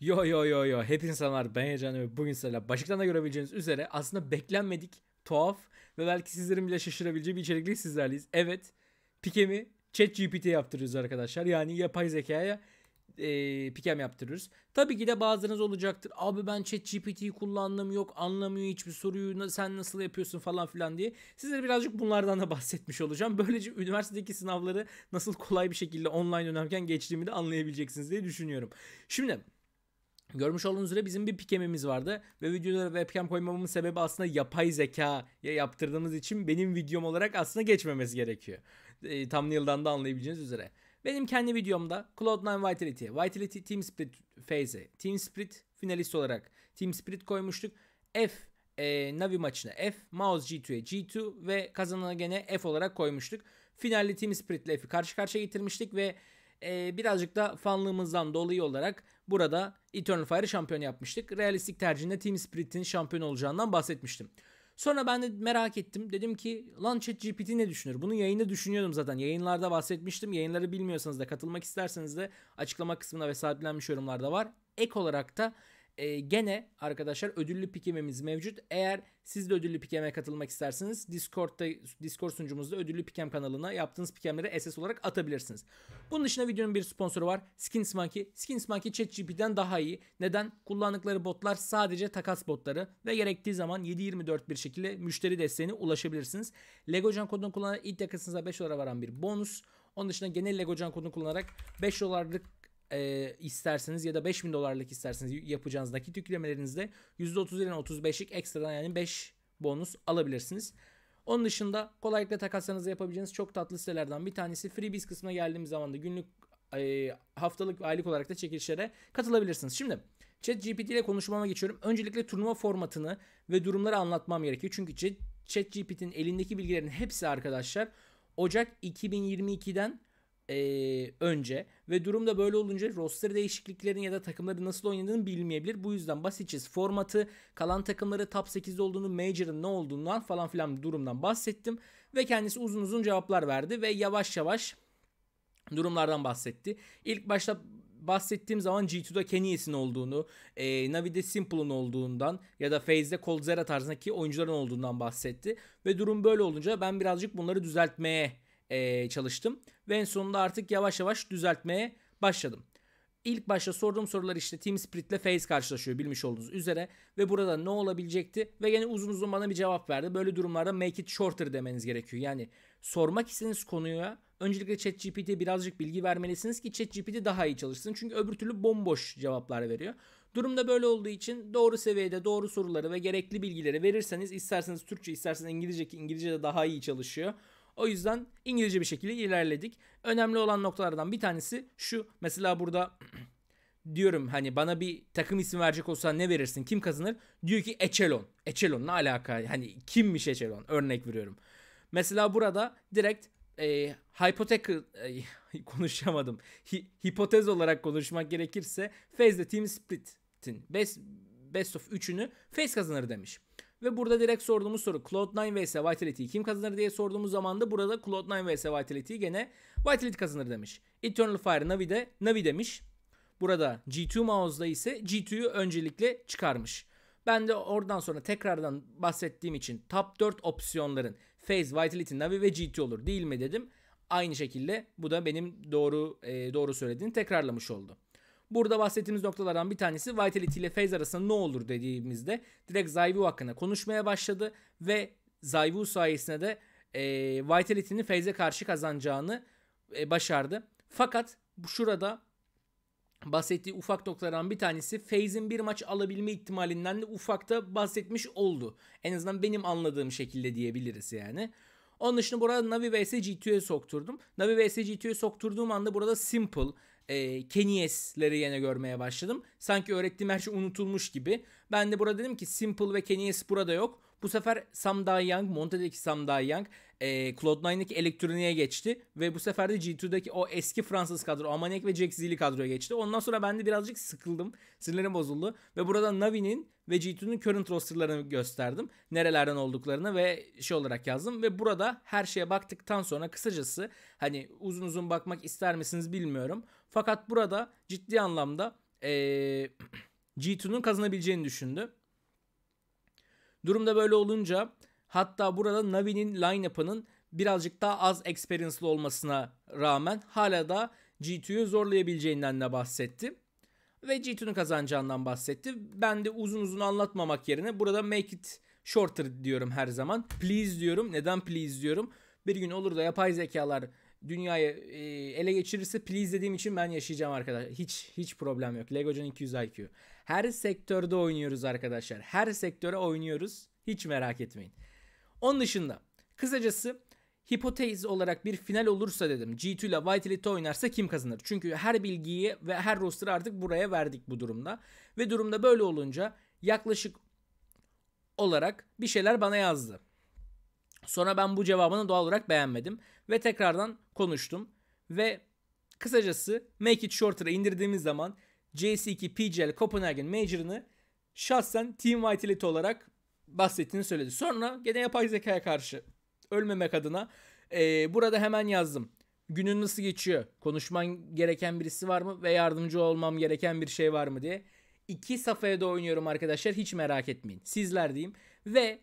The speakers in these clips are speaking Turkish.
Yo yo yo yo. hepiniz merhaba. Ben Heyecan ve bugün sizlerle başlıktan da görebileceğiniz üzere aslında beklenmedik, tuhaf ve belki sizlerin bile şaşırabileceği bir içerikli sizlerleyiz. Evet. Pikem'i GPT yaptırıyoruz arkadaşlar. Yani yapay zekaya e, pikem yaptırıyoruz. Tabii ki de bazılarınız olacaktır. Abi ben Chat ChatGPT'yi kullandım yok anlamıyor hiçbir soruyu sen nasıl yapıyorsun falan filan diye. Sizlere birazcık bunlardan da bahsetmiş olacağım. Böylece üniversitedeki sınavları nasıl kolay bir şekilde online dönerken geçtiğimi de anlayabileceksiniz diye düşünüyorum. Şimdi Görmüş olduğunuz üzere bizim bir pikemimiz vardı ve videolara webcam koymamamın sebebi aslında yapay zekaya yaptırdığımız için benim videom olarak aslında geçmemesi gerekiyor. E, thumbnail'dan da anlayabileceğiniz üzere. Benim kendi videomda Cloud9 Vitality, Vitality Team Split Phase, Team Split finalist olarak Team Split koymuştuk. F e, Navi maçına F, Mouse G2'ye G2 ve kazanana gene F olarak koymuştuk. Finalde Team ile F'i karşı karşıya getirmiştik ve e, birazcık da fanlığımızdan dolayı olarak Burada Eternal Fire'ı şampiyon yapmıştık. Realistik tercihinde Team Spirit'in şampiyon olacağından bahsetmiştim. Sonra ben de merak ettim. Dedim ki lan chat ne düşünür? Bunu yayında düşünüyordum zaten. Yayınlarda bahsetmiştim. Yayınları bilmiyorsanız da katılmak isterseniz de açıklama kısmına ve sabitlenmiş yorumlarda var. Ek olarak da e, gene arkadaşlar ödüllü pikememiz mevcut. Eğer siz de ödüllü pikeme katılmak isterseniz Discord'da Discord sunucumuzda ödüllü pikem kanalına yaptığınız pikemleri SS olarak atabilirsiniz. Bunun dışında videonun bir sponsoru var. Skins Monkey. Skins Monkey ChatGPT'den daha iyi. Neden? Kullandıkları botlar sadece takas botları ve gerektiği zaman 7-24 bir şekilde müşteri desteğine ulaşabilirsiniz. Legocan kodunu kullanarak ilk yakasınıza 5 dolara varan bir bonus. Onun dışında genel Legocan kodunu kullanarak 5 dolarlık e, isterseniz ya da 5000 dolarlık isterseniz yapacağınız nakit yüklemelerinizde %30 ile 35'lik ekstradan yani 5 bonus alabilirsiniz. Onun dışında kolaylıkla takaslarınızı yapabileceğiniz çok tatlı sitelerden bir tanesi. Freebies kısmına geldiğimiz zaman da günlük e, haftalık aylık olarak da çekilişlere katılabilirsiniz. Şimdi Chat GPT ile konuşmama geçiyorum. Öncelikle turnuva formatını ve durumları anlatmam gerekiyor. Çünkü Chat ChatGPT'nin elindeki bilgilerin hepsi arkadaşlar Ocak 2022'den e, önce ve durumda böyle olunca roster değişikliklerin ya da takımların nasıl oynadığını bilmeyebilir. Bu yüzden basitçe formatı, kalan takımları top 8 olduğunu, major'ın ne olduğundan falan filan durumdan bahsettim. Ve kendisi uzun uzun cevaplar verdi ve yavaş yavaş durumlardan bahsetti. İlk başta bahsettiğim zaman G2'da Kenny's'in olduğunu, e, Navi'de Simple'ın olduğundan ya da FaZe'de Cold Zera tarzındaki oyuncuların olduğundan bahsetti. Ve durum böyle olunca ben birazcık bunları düzeltmeye e, çalıştım. Ve en sonunda artık yavaş yavaş düzeltmeye başladım. İlk başta sorduğum sorular işte Team Spirit ile Face karşılaşıyor bilmiş olduğunuz üzere. Ve burada ne olabilecekti? Ve yine uzun uzun bana bir cevap verdi. Böyle durumlarda make it shorter demeniz gerekiyor. Yani sormak istediğiniz konuya öncelikle ChatGPT'ye birazcık bilgi vermelisiniz ki ChatGPT daha iyi çalışsın. Çünkü öbür türlü bomboş cevaplar veriyor. Durumda böyle olduğu için doğru seviyede doğru soruları ve gerekli bilgileri verirseniz isterseniz Türkçe isterseniz İngilizce ki İngilizce de daha iyi çalışıyor. O yüzden İngilizce bir şekilde ilerledik. Önemli olan noktalardan bir tanesi şu. Mesela burada diyorum hani bana bir takım ismi verecek olsan ne verirsin? Kim kazanır? Diyor ki Echelon. Echelon ne alaka? Hani kimmiş Echelon? Örnek veriyorum. Mesela burada direkt e, hipotek e, konuşamadım. Hi, hipotez olarak konuşmak gerekirse Faze'de Team Split'in best, best of 3'ünü Faze kazanır demiş. Ve burada direkt sorduğumuz soru Cloud9 vs Vitality'yi kim kazanır diye sorduğumuz zaman da burada Cloud9 vs Vitality gene Vitality kazanır demiş. Eternal Fire Navide, de Navi demiş. Burada G2 Mouse'da ise G2'yu öncelikle çıkarmış. Ben de oradan sonra tekrardan bahsettiğim için top 4 opsiyonların Phase, Vitality, Navi ve G2 olur değil mi dedim. Aynı şekilde bu da benim doğru e, doğru söylediğini tekrarlamış oldu. Burada bahsettiğimiz noktalardan bir tanesi Vitality ile Faze arasında ne olur dediğimizde direkt Zayvu hakkında konuşmaya başladı ve Zayvu sayesinde de e, Vitality'nin Phase'e karşı kazanacağını e, başardı. Fakat şurada bahsettiği ufak noktalardan bir tanesi Faze'in bir maç alabilme ihtimalinden de ufakta bahsetmiş oldu. En azından benim anladığım şekilde diyebiliriz yani. Onun dışında burada Navi vs G2'ye sokturdum. Navi vs G2'ye sokturduğum anda burada Simple, e, Kenyes'leri yine görmeye başladım. Sanki öğrettiğim her şey unutulmuş gibi. Ben de burada dedim ki Simple ve Kenyes burada yok. Bu sefer Sam Dayang, Monte'deki Sam Dayang e, Cloud9'daki elektroniğe geçti. Ve bu sefer de G2'deki o eski Fransız kadro Amanek ve Jack Zilli kadroya geçti. Ondan sonra ben de birazcık sıkıldım. Sinirlerim bozuldu. Ve burada Navi'nin ve g 2nin current rosterlarını gösterdim. Nerelerden olduklarını ve şey olarak yazdım. Ve burada her şeye baktıktan sonra kısacası hani uzun uzun bakmak ister misiniz bilmiyorum. Fakat burada ciddi anlamda ee, G2'nun kazanabileceğini düşündü. Durumda böyle olunca hatta burada Navi'nin line-up'ının birazcık daha az experience'lı olmasına rağmen hala da G2'yu zorlayabileceğinden de bahsetti. Ve G2'nün kazanacağından bahsetti. Ben de uzun uzun anlatmamak yerine burada make it shorter diyorum her zaman. Please diyorum. Neden please diyorum? Bir gün olur da yapay zekalar dünyayı e, ele geçirirse please dediğim için ben yaşayacağım arkadaşlar. Hiç hiç problem yok. Legocan 200 IQ. Her sektörde oynuyoruz arkadaşlar. Her sektöre oynuyoruz. Hiç merak etmeyin. Onun dışında kısacası hipotez olarak bir final olursa dedim. G2 ile White Elite oynarsa kim kazanır? Çünkü her bilgiyi ve her roster'ı artık buraya verdik bu durumda. Ve durumda böyle olunca yaklaşık olarak bir şeyler bana yazdı. Sonra ben bu cevabını doğal olarak beğenmedim ve tekrardan konuştum ve kısacası Make It Shorter'a indirdiğimiz zaman JC2 PGL Copenhagen Major'ını şahsen Team White Elite olarak bahsettiğini söyledi. Sonra gene yapay zekaya karşı ölmemek adına e, burada hemen yazdım. Günün nasıl geçiyor? Konuşman gereken birisi var mı? Ve yardımcı olmam gereken bir şey var mı diye. İki safhaya da oynuyorum arkadaşlar hiç merak etmeyin. Sizler diyeyim. Ve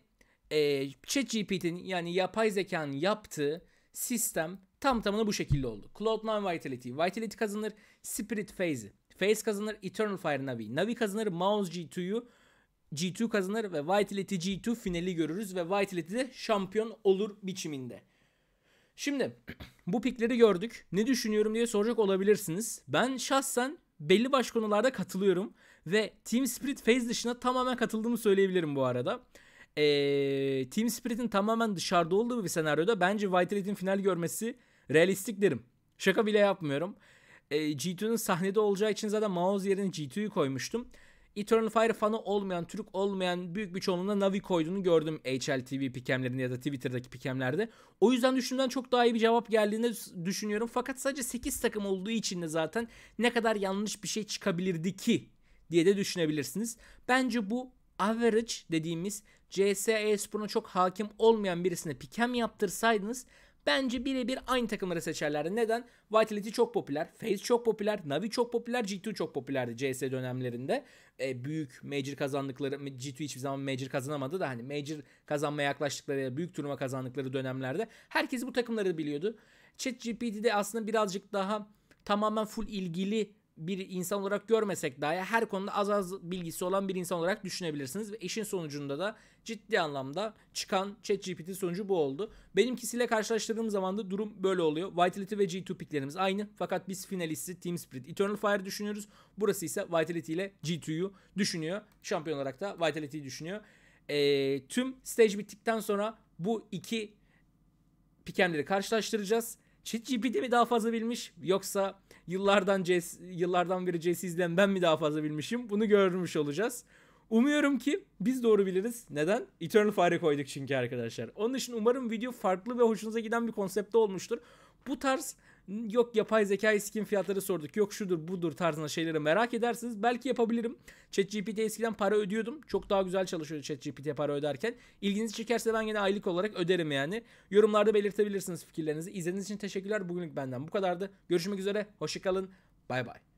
e, ChatGPT'nin yani yapay zekanın yaptığı sistem tam tamına bu şekilde oldu. Cloud9 Vitality, Vitality kazanır, Spirit Phase, Phase kazanır, Eternal Fire Navi, Navi kazanır, Mouse G2'yu, G2 kazanır ve Vitality G2 finali görürüz ve Vitality de şampiyon olur biçiminde. Şimdi bu pikleri gördük. Ne düşünüyorum diye soracak olabilirsiniz. Ben şahsen belli baş konularda katılıyorum ve Team Spirit Phase dışına tamamen katıldığımı söyleyebilirim bu arada ee, Team Spirit'in tamamen dışarıda olduğu bir senaryoda bence White Raid'in final görmesi realistik derim. Şaka bile yapmıyorum. E, G2'nun sahnede olacağı için zaten mouse yerine g 2yi koymuştum. Eternal Fire fanı olmayan, Türk olmayan büyük bir çoğunluğunda Navi koyduğunu gördüm HLTV pikemlerinde ya da Twitter'daki pikemlerde. O yüzden düşündüğümden çok daha iyi bir cevap geldiğini düşünüyorum. Fakat sadece 8 takım olduğu için de zaten ne kadar yanlış bir şey çıkabilirdi ki diye de düşünebilirsiniz. Bence bu average dediğimiz CS Espor'una çok hakim olmayan birisine pikem yaptırsaydınız bence birebir aynı takımları seçerlerdi. Neden? Vitality çok popüler, FaZe çok popüler, Navi çok popüler, G2 çok popülerdi CS e dönemlerinde. E, büyük Major kazandıkları, G2 hiçbir zaman Major kazanamadı da hani Major kazanmaya yaklaştıkları ya büyük turnuva kazandıkları dönemlerde herkes bu takımları biliyordu. de aslında birazcık daha tamamen full ilgili bir insan olarak görmesek dahi her konuda az az bilgisi olan bir insan olarak düşünebilirsiniz. Ve işin sonucunda da ciddi anlamda çıkan ChatGPT sonucu bu oldu. Benimkisiyle karşılaştırdığım zaman da durum böyle oluyor. Vitality ve G2 piklerimiz aynı fakat biz finalisti Team Spirit Eternal Fire düşünüyoruz. Burası ise Vitality ile G2'yu düşünüyor. Şampiyon olarak da Vitality'yi düşünüyor. E, tüm stage bittikten sonra bu iki pikemleri karşılaştıracağız ChatGPT mi daha fazla bilmiş yoksa yıllardan CS, yıllardan beri CS'den ben mi daha fazla bilmişim? Bunu görmüş olacağız. Umuyorum ki biz doğru biliriz. Neden? Eternal Fire koyduk çünkü arkadaşlar. Onun için umarım video farklı ve hoşunuza giden bir konsepte olmuştur. Bu tarz Yok yapay zeka skin fiyatları sorduk. Yok şudur budur tarzında şeyleri merak edersiniz. Belki yapabilirim. ChatGPT eskiden para ödüyordum. Çok daha güzel çalışıyor ChatGPT para öderken. ilginizi çekerse ben yine aylık olarak öderim yani. Yorumlarda belirtebilirsiniz fikirlerinizi. izlediğiniz için teşekkürler. Bugünlük benden bu kadardı. Görüşmek üzere. Hoşçakalın. Bay bay.